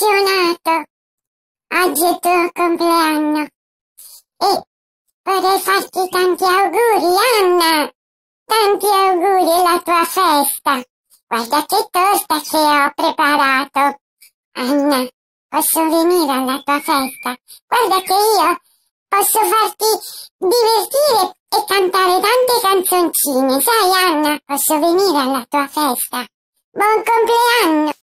emozionato. Oggi è il tuo compleanno. E vorrei farti tanti auguri, Anna. Tanti auguri alla tua festa. Guarda che tosta che ho preparato. Anna, posso venire alla tua festa? Guarda che io posso farti divertire e cantare tante canzoncine. Sai, Anna, posso venire alla tua festa? Buon compleanno!